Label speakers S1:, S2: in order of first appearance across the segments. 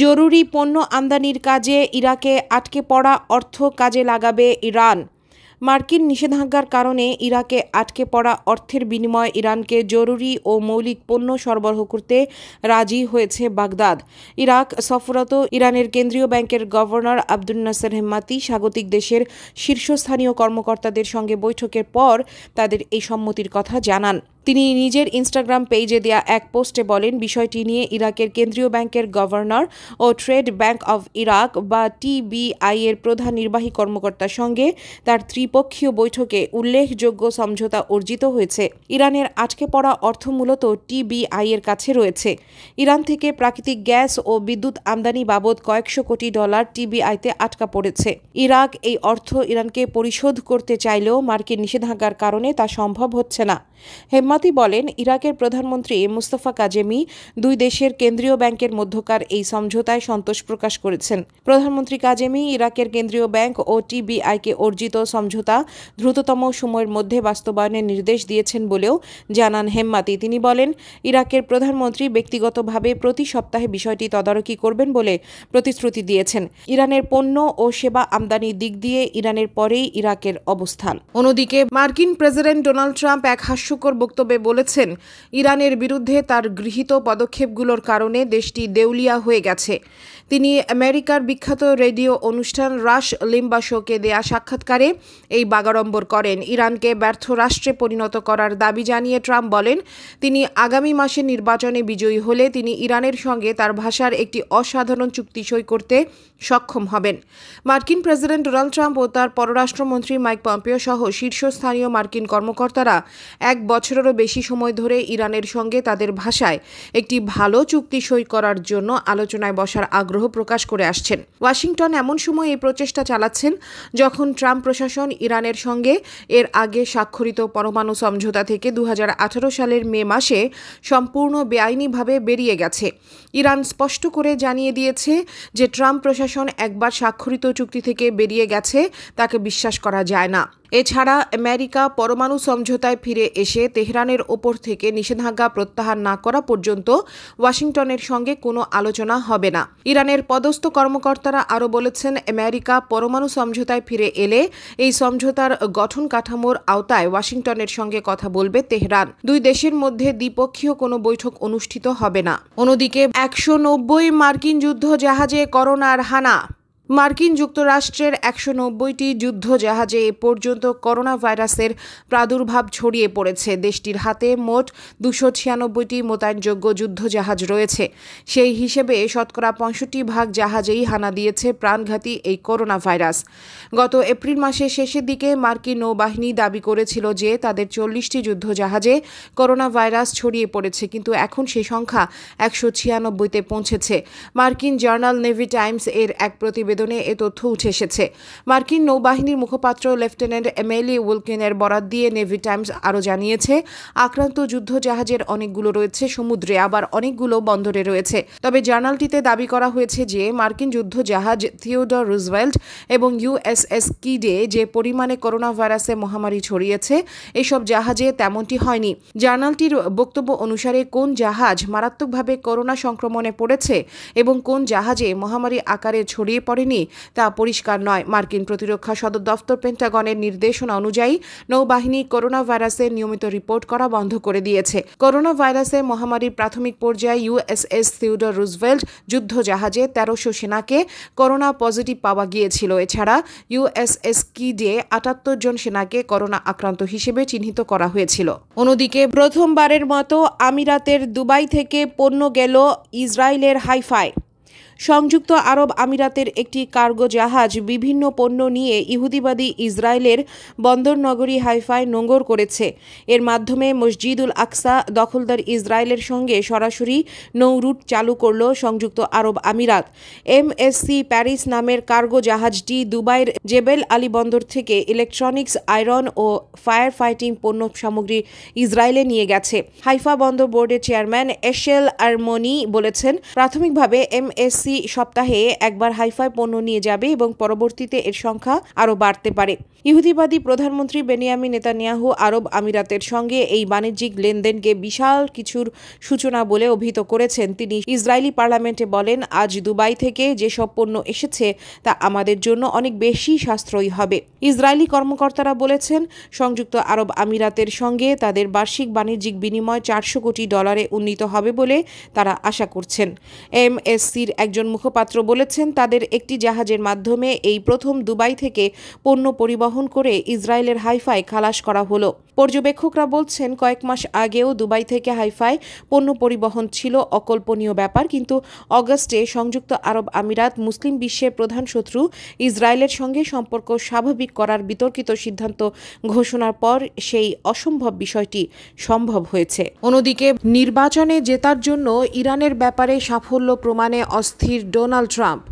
S1: জরুরি পণ্য আমদানির কাজে ইরাকে আটকে পড়া অর্থ কাজে লাগাবে ইরান মার্কিন নিষেধাজ্ঞার কারণে ইরাকে আটকে পড়া অর্থের বিনিময়ে ইরানকে জরুরি ও মৌলিক পণ্য সরবরাহ করতে রাজি হয়েছে বাগদাদ ইরাক সফরত ইরানের কেন্দ্রীয় ব্যাংকের গভর্নর আব্দুল নাসের হেম্মাতি স্বাগতিক দেশের শীর্ষস্থানীয় কর্মকর্তাদের সঙ্গে বৈঠকের পর তাদের এই সম্মতির কথা জানান তিনি নিজের ইনস্টাগ্রাম পেজে দেয়া এক পোস্টে বলেন বিষয়টি নিয়ে ইরাকের কেন্দ্রীয় ব্যাংকের গভর্নর ও ট্রেড ব্যাংক অব ইরাক বা টিবিআই এর প্রধান নির্বাহী কর্মকর্তার সঙ্গে তার ত্রিপক্ষীয় বৈঠকে উল্লেখযোগ্য সমঝোতা অর্জিত হয়েছে ইরানের আটকে পড়া অর্থ মূলত টিবিআই এর কাছে রয়েছে ইরান থেকে প্রাকৃতিক গ্যাস ও বিদ্যুৎ আমদানি বাবদ কয়েকশো কোটি ডলার টিবিআইতে আটকা পড়েছে ইরাক এই অর্থ ইরানকে পরিশোধ করতে চাইলেও মার্কিন নিষেধাজ্ঞার কারণে তা সম্ভব হচ্ছে না হেম ইমাতি বলেন ইরাকের প্রধানমন্ত্রী মুস্তফা কাজেমি দুই দেশের কেন্দ্রীয় ব্যাংকের মধ্যকার এই সমঝোতায় সন্তোষ প্রকাশ করেছেন প্রধানমন্ত্রী কাজেমি ইরাকের কেন্দ্রীয় ব্যাংক ও টিবিআইকে অর্জিত সমঝোতা দ্রুততম সময়ের মধ্যে বাস্তবায়নের নির্দেশ দিয়েছেন বলেও জানান হেম্মাতি তিনি বলেন ইরাকের প্রধানমন্ত্রী ব্যক্তিগতভাবে প্রতি সপ্তাহে বিষয়টি তদারকি করবেন বলে প্রতিশ্রুতি দিয়েছেন ইরানের পণ্য ও সেবা আমদানির দিক দিয়ে ইরানের পরেই ইরাকের অবস্থান অন্যদিকে মার্কিন প্রেসিডেন্ট ডোনাল্ড ট্রাম্প এক হাস্যকর বক্তব্য বক্তব্যে বলেছেন ইরানের বিরুদ্ধে তার গৃহীত পদক্ষেপগুলোর কারণে দেশটি দেউলিয়া হয়ে গেছে তিনি আমেরিকার বিখ্যাত রেডিও অনুষ্ঠান রাশ লিম্বাসোকে দেয়া সাক্ষাৎকারে এই বাগাড়ম্বর করেন ইরানকে ব্যর্থ রাষ্ট্রে পরিণত করার দাবি জানিয়ে ট্রাম্প বলেন তিনি আগামী মাসে নির্বাচনে বিজয়ী হলে তিনি ইরানের সঙ্গে তার ভাষার একটি অসাধারণ চুক্তি সই করতে সক্ষম হবেন মার্কিন প্রেসিডেন্ট ডোনাল্ড ট্রাম্প ও তার পররাষ্ট্রমন্ত্রী মাইক পম্পিও সহ শীর্ষস্থানীয় মার্কিন কর্মকর্তারা এক বছরের বছরেরও বেশি সময় ধরে ইরানের সঙ্গে তাদের ভাষায় একটি ভালো চুক্তি সই করার জন্য আলোচনায় বসার আগ্রহ প্রকাশ করে আসছেন ওয়াশিংটন এমন সময় এই প্রচেষ্টা চালাচ্ছেন যখন ট্রাম্প প্রশাসন ইরানের সঙ্গে এর আগে স্বাক্ষরিত পরমাণু সমঝোতা থেকে দু সালের মে মাসে সম্পূর্ণ বেআইনিভাবে বেরিয়ে গেছে ইরান স্পষ্ট করে জানিয়ে দিয়েছে যে ট্রাম্প প্রশাসন একবার স্বাক্ষরিত চুক্তি থেকে বেরিয়ে গেছে তাকে বিশ্বাস করা যায় না এছাড়া আমেরিকা পরমাণু সমঝোতায় ফিরে এসে তেহরানের ওপর থেকে নিষেধাজ্ঞা প্রত্যাহার না করা পর্যন্ত ওয়াশিংটনের সঙ্গে কোনো আলোচনা হবে না ইরানের পদস্থ কর্মকর্তারা আরও বলেছেন আমেরিকা পরমাণু সমঝোতায় ফিরে এলে এই সমঝোতার গঠন কাঠামোর আওতায় ওয়াশিংটনের সঙ্গে কথা বলবে তেহরান দুই দেশের মধ্যে দ্বিপক্ষীয় কোনো বৈঠক অনুষ্ঠিত হবে না অন্যদিকে একশো মার্কিন যুদ্ধ জাহাজে করোনার হানা মার্কিন যুক্তরাষ্ট্রের একশো নব্বইটি যুদ্ধজাহাজে এ পর্যন্ত করোনা ভাইরাসের প্রাদুর্ভাব ছড়িয়ে পড়েছে দেশটির হাতে মোট দুশো ছিয়ানব্বইটি মোতায়েনযোগ্য যুদ্ধজাহাজ রয়েছে সেই হিসেবে শতকরা পঁয়ষট্টি ভাগ জাহাজেই হানা দিয়েছে প্রাণঘাতী এই করোনা ভাইরাস গত এপ্রিল মাসের শেষের দিকে মার্কিন নৌবাহিনী দাবি করেছিল যে তাদের চল্লিশটি যুদ্ধজাহাজে করোনা ভাইরাস ছড়িয়ে পড়েছে কিন্তু এখন সেই সংখ্যা একশো ছিয়ানব্বইতে পৌঁছেছে মার্কিন জার্নাল নেভি টাইমস এর এক প্রতিবেদন প্রতিবেদনে এ তথ্য উঠে এসেছে মার্কিন নৌবাহিনীর মুখপাত্র লেফটেন্যান্ট এমএলি উইলকিনের বরাত দিয়ে নেভি টাইমস আরও জানিয়েছে আক্রান্ত যুদ্ধজাহাজের অনেকগুলো রয়েছে সমুদ্রে আবার অনেকগুলো বন্দরে রয়েছে তবে জার্নালটিতে দাবি করা হয়েছে যে মার্কিন যুদ্ধজাহাজ থিওডর রুজভেল্ট এবং ইউএসএস কিডে যে পরিমাণে করোনা ভাইরাসে মহামারী ছড়িয়েছে এসব জাহাজে তেমনটি হয়নি জার্নালটির বক্তব্য অনুসারে কোন জাহাজ মারাত্মকভাবে করোনা সংক্রমণে পড়েছে এবং কোন জাহাজে মহামারী আকারে ছড়িয়ে পড়েনি ঘটেনি তা পরিষ্কার নয় মার্কিন প্রতিরক্ষা সদর দফতর পেন্টাগনের নির্দেশনা অনুযায়ী নৌবাহিনী করোনা ভাইরাসের নিয়মিত রিপোর্ট করা বন্ধ করে দিয়েছে করোনা ভাইরাসে মহামারীর প্রাথমিক পর্যায়ে ইউএসএস থিওডর রুজভেল্ট যুদ্ধ জাহাজে তেরোশো সেনাকে করোনা পজিটিভ পাওয়া গিয়েছিল এছাড়া ইউএসএস কিডে আটাত্তর জন সেনাকে করোনা আক্রান্ত হিসেবে চিহ্নিত করা হয়েছিল অন্যদিকে প্রথমবারের মতো আমিরাতের দুবাই থেকে পণ্য গেল ইসরায়েলের হাইফায় সংযুক্ত আরব আমিরাতের একটি কার্গো জাহাজ বিভিন্ন পণ্য নিয়ে ইহুদিবাদী ইসরায়েলের বন্দর নগরী হাইফায় নোঙর করেছে এর মাধ্যমে মসজিদুল আকসা দখলদার ইসরায়েলের সঙ্গে সরাসরি নৌ রুট চালু করল সংযুক্ত আরব আমিরাত এমএসসি প্যারিস নামের কার্গো জাহাজটি দুবাইয়ের জেবেল আলী বন্দর থেকে ইলেকট্রনিক্স আয়রন ও ফায়ার ফাইটিং পণ্য সামগ্রী ইসরায়েলে নিয়ে গেছে হাইফা বন্দর বোর্ডের চেয়ারম্যান এশেল আরমনি বলেছেন প্রাথমিকভাবে এমএসসি প্রতি সপ্তাহে একবার হাইফাই পণ্য নিয়ে যাবে এবং পরবর্তীতে এর সংখ্যা আরও বাড়তে পারে ইহুদিবাদী প্রধানমন্ত্রী বেনিয়ামি নেতানিয়াহু আরব আমিরাতের সঙ্গে এই বাণিজ্যিক লেনদেনকে বিশাল কিছুর সূচনা বলে অভিহিত করেছেন তিনি ইসরায়েলি পার্লামেন্টে বলেন আজ দুবাই থেকে যেসব পণ্য এসেছে তা আমাদের জন্য অনেক বেশি সাশ্রয়ী হবে ইসরায়েলি কর্মকর্তারা বলেছেন সংযুক্ত আরব আমিরাতের সঙ্গে তাদের বার্ষিক বাণিজ্যিক বিনিময় চারশো কোটি ডলারে উন্নীত হবে বলে তারা আশা করছেন এমএসসির একজন একজন মুখপাত্র বলেছেন তাদের একটি জাহাজের মাধ্যমে এই প্রথম দুবাই থেকে পণ্য পরিবহন করে ইসরায়েলের হাইফায় খালাস করা হলো পর্যবেক্ষকরা বলছেন কয়েক মাস আগেও দুবাই থেকে হাইফায় পণ্য পরিবহন ছিল অকল্পনীয় ব্যাপার কিন্তু অগস্টে সংযুক্ত আরব আমিরাত মুসলিম বিশ্বের প্রধান শত্রু ইসরায়েলের সঙ্গে সম্পর্ক স্বাভাবিক করার বিতর্কিত সিদ্ধান্ত ঘোষণার পর সেই অসম্ভব বিষয়টি সম্ভব হয়েছে অন্যদিকে নির্বাচনে জেতার জন্য ইরানের ব্যাপারে সাফল্য প্রমাণে অস্ত্র অস্থির ডোনাল্ড ট্রাম্প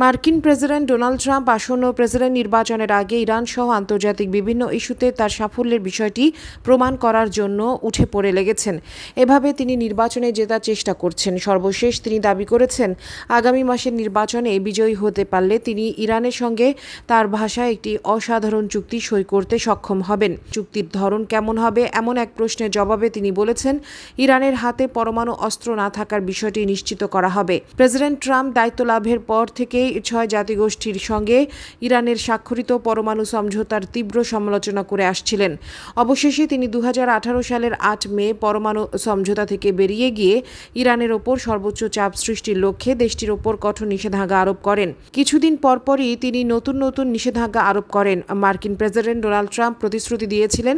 S1: মার্কিন প্রেসিডেন্ট ডোনাল্ড ট্রাম্প আসন্ন প্রেসিডেন্ট নির্বাচনের আগে ইরান সহ আন্তর্জাতিক বিভিন্ন ইস্যুতে তার সাফল্যের বিষয়টি প্রমাণ করার জন্য উঠে পড়ে লেগেছেন এভাবে তিনি নির্বাচনে জেতার চেষ্টা করছেন সর্বশেষ তিনি দাবি করেছেন আগামী মাসের নির্বাচনে বিজয়ী হতে পারলে তিনি ইরানের সঙ্গে তার ভাষায় একটি অসাধারণ চুক্তি সই করতে সক্ষম হবেন চুক্তির ধরন কেমন হবে এমন এক প্রশ্নের জবাবে তিনি বলেছেন ইরানের হাতে পরমাণু অস্ত্র না থাকার বিষয়টি নিশ্চিত করা হবে প্রেসিডেন্ট ট্রাম্প দায়িত্ব লাভের পর থেকে ছয় জাতিগোষ্ঠীর সঙ্গে ইরানের স্বাক্ষরিত পরমাণু সমঝোতার তীব্র সমালোচনা করে আসছিলেন অবশেষে তিনি দু সালের আট মে পরমাণু সমঝোতা থেকে বেরিয়ে গিয়ে ইরানের ওপর সর্বোচ্চ চাপ সৃষ্টির লক্ষ্যে দেশটির ওপর কঠোর নিষেধাজ্ঞা আরোপ করেন কিছুদিন পরপরই তিনি নতুন নতুন নিষেধাজ্ঞা আরোপ করেন মার্কিন প্রেসিডেন্ট ডোনাল্ড ট্রাম্প প্রতিশ্রুতি দিয়েছিলেন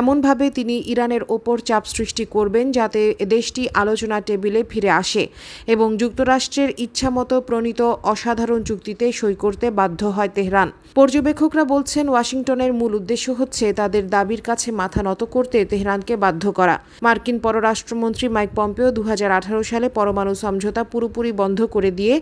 S1: এমনভাবে তিনি ইরানের ওপর চাপ সৃষ্টি করবেন যাতে দেশটি আলোচনা টেবিলে ফিরে আসে এবং যুক্তরাষ্ট্রের ইচ্ছামতো প্রণীত অসাধারণ সাধারণ চুক্তিতে সই করতে বাধ্য হয় তেহরান পর্যবেক্ষকরা বলছেন ওয়াশিংটনের মূল উদ্দেশ্য হচ্ছে তাদের দাবির কাছে মাথা নত করতে তেহরানকে বাধ্য করা মার্কিন পররাষ্ট্রমন্ত্রী মাইক পম্পেও দু সালে পরমাণু সমঝোতা পুরোপুরি বন্ধ করে দিয়ে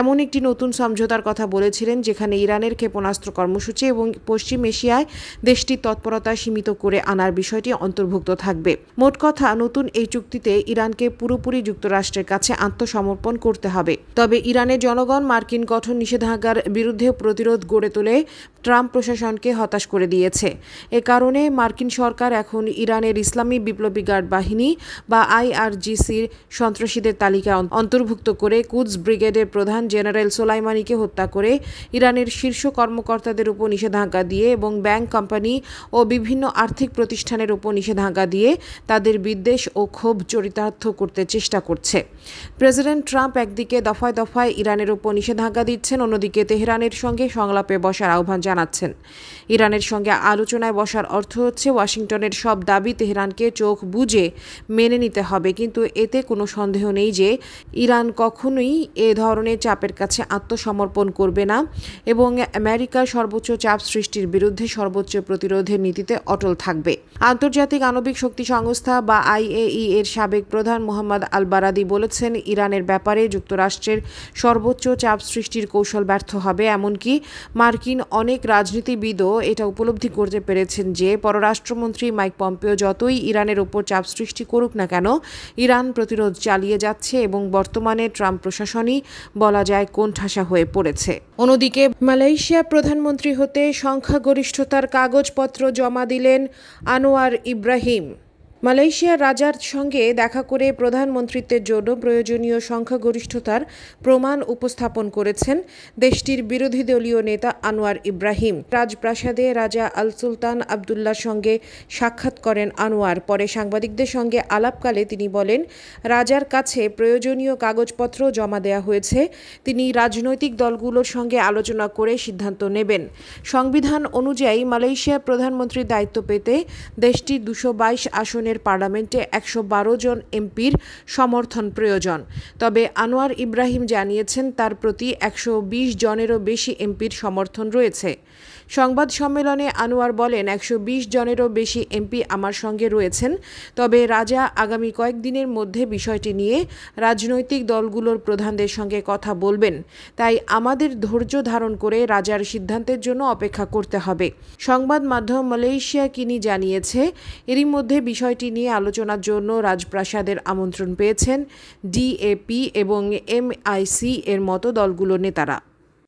S1: এমন একটি নতুন সমঝোতার কথা বলেছিলেন যেখানে ইরানের ক্ষেপণাস্ত্র কর্মসূচি এবং পশ্চিম এশিয়ায় দেশটির তৎপরতা সীমিত করে আনার বিষয়টি অন্তর্ভুক্ত থাকবে মোট কথা নতুন এই চুক্তিতে ইরানকে পুরোপুরি যুক্তরাষ্ট্রের কাছে আত্মসমর্পণ করতে হবে তবে ইরানের জনগণ মার্কিন গঠন নিষেধাজ্ঞার বিরুদ্ধে প্রতিরোধ গড়ে তোলে ট্রাম্প প্রশাসনকে হতাশ করে দিয়েছে এ কারণে মার্কিন সরকার এখন ইরানের ইসলামী বিপ্লবী গার্ড বাহিনী বা আইআরজিসির সন্ত্রাসীদের তালিকা অন্তর্ভুক্ত করে কুজ ব্রিগেডের প্রধান জেনারেল সোলাইমানিকে হত্যা করে ইরানের শীর্ষ কর্মকর্তাদের উপর নিষেধাজ্ঞা দিয়ে এবং ব্যাংক কোম্পানি ও বিভিন্ন আর্থিক প্রতিষ্ঠানের উপর নিষেধাজ্ঞা দিয়ে তাদের বিদ্বেষ ও ক্ষোভ চরিতার্থ করতে চেষ্টা করছে প্রেসিডেন্ট ট্রাম্প একদিকে দফায় দফায় ইরানের উপর নিষেধাজ্ঞা দিচ্ছেন অন্যদিকে তেহরানের সঙ্গে সংলাপে বসার আহ্বান জানাচ্ছেন ইরানের সঙ্গে আলোচনায় বসার অর্থ হচ্ছে ওয়াশিংটনের সব দাবি তেহরানকে চোখ বুঝে মেনে নিতে হবে কিন্তু এতে কোনো সন্দেহ নেই যে ইরান কখনোই এ ধরনের চাপের কাছে আত্মসমর্পণ করবে না এবং আমেরিকার সর্বোচ্চ চাপ সৃষ্টির বিরুদ্ধে সর্বোচ্চ প্রতিরোধের নীতিতে অটল থাকবে আন্তর্জাতিক আণবিক শক্তি সংস্থা বা আইএই এর সাবেক প্রধান মোহাম্মদ আলবারাদি বলেছেন বলছেন ইরানের ব্যাপারে যুক্তরাষ্ট্রের সর্বোচ্চ চাপ সৃষ্টির কৌশল ব্যর্থ হবে এমনকি মার্কিন অনেক রাজনীতিবিদও এটা উপলব্ধি করতে পেরেছেন যে পররাষ্ট্রমন্ত্রী মাইক পম্পেও যতই ইরানের ওপর চাপ সৃষ্টি করুক না কেন ইরান প্রতিরোধ চালিয়ে যাচ্ছে এবং বর্তমানে ট্রাম্প প্রশাসনই বলা যায় কোণঠাসা হয়ে পড়েছে অন্যদিকে মালয়েশিয়া প্রধানমন্ত্রী হতে সংখ্যাগরিষ্ঠতার কাগজপত্র জমা দিলেন আনোয়ার ইব্রাহিম মালয়েশিয়ার রাজার সঙ্গে দেখা করে প্রধানমন্ত্রীত্বের জন্য প্রয়োজনীয় সংখ্যাগরিষ্ঠতার প্রমাণ উপস্থাপন করেছেন দেশটির বিরোধী দলীয় নেতা আনোয়ার ইব্রাহিম রাজপ্রাসাদে রাজা আল সুলতান আবদুল্লার সঙ্গে সাক্ষাৎ করেন আনোয়ার পরে সাংবাদিকদের সঙ্গে আলাপকালে তিনি বলেন রাজার কাছে প্রয়োজনীয় কাগজপত্র জমা দেয়া হয়েছে তিনি রাজনৈতিক দলগুলোর সঙ্গে আলোচনা করে সিদ্ধান্ত নেবেন সংবিধান অনুযায়ী মালয়েশিয়ার প্রধানমন্ত্রীর দায়িত্ব পেতে দেশটির দুশো বাইশ আসনে আসনের পার্লামেন্টে একশো জন এমপির সমর্থন প্রয়োজন তবে আনোয়ার ইব্রাহিম জানিয়েছেন তার প্রতি একশো জনেরও বেশি এমপির সমর্থন রয়েছে সংবাদ সম্মেলনে আনোয়ার বলেন একশো জনেরও বেশি এমপি আমার সঙ্গে রয়েছেন তবে রাজা আগামী কয়েকদিনের মধ্যে বিষয়টি নিয়ে রাজনৈতিক দলগুলোর প্রধানদের সঙ্গে কথা বলবেন তাই আমাদের ধৈর্য ধারণ করে রাজার সিদ্ধান্তের জন্য অপেক্ষা করতে হবে সংবাদ মাধ্যম মালয়েশিয়া কিনি জানিয়েছে এরই মধ্যে বিষয়টি নিয়ে আলোচনার জন্য রাজপ্রাসাদের আমন্ত্রণ পেয়েছেন ডিএপি এবং এমআইসি এর মতো দলগুলোর নেতারা